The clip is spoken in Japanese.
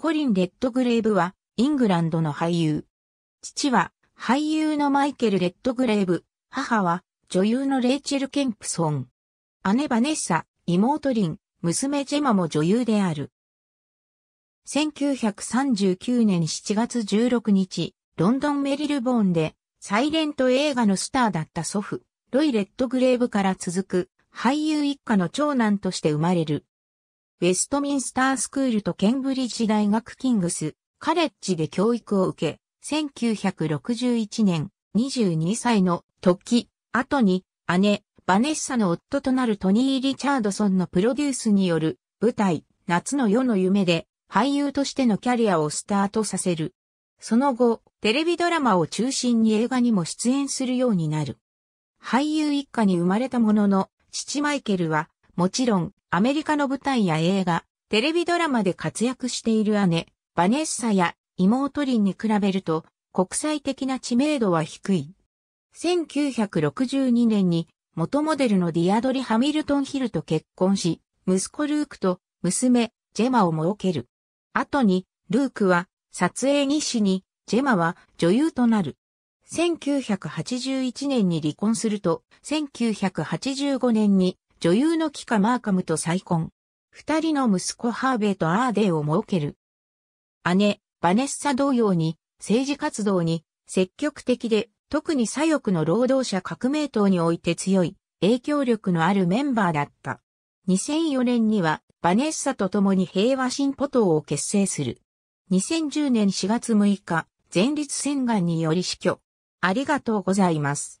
コリン・レッドグレーブは、イングランドの俳優。父は、俳優のマイケル・レッドグレーブ、母は、女優のレイチェル・ケンプソン。姉バネッサ、妹リン、娘ジェマも女優である。1939年7月16日、ロンドン・メリルボーンで、サイレント映画のスターだった祖父、ロイ・レッドグレーブから続く、俳優一家の長男として生まれる。ウェストミンスタースクールとケンブリッジ大学キングス、カレッジで教育を受け、1961年、22歳の時、後に、姉、バネッサの夫となるトニー・リチャードソンのプロデュースによる、舞台、夏の夜の夢で、俳優としてのキャリアをスタートさせる。その後、テレビドラマを中心に映画にも出演するようになる。俳優一家に生まれたものの、父マイケルは、もちろん、アメリカの舞台や映画、テレビドラマで活躍している姉、バネッサや妹リンに比べると、国際的な知名度は低い。1962年に元モデルのディアドリ・ハミルトン・ヒルと結婚し、息子ルークと娘、ジェマを設ける。後に、ルークは撮影日誌に、ジェマは女優となる。1981年に離婚すると、1985年に女優のキカ・マーカムと再婚。二人の息子ハーベイとアーデイを設ける。姉、バネッサ同様に、政治活動に積極的で、特に左翼の労働者革命党において強い、影響力のあるメンバーだった。2004年には、バネッサと共に平和進歩党を結成する。2010年4月6日、前立腺がんにより死去。ありがとうございます。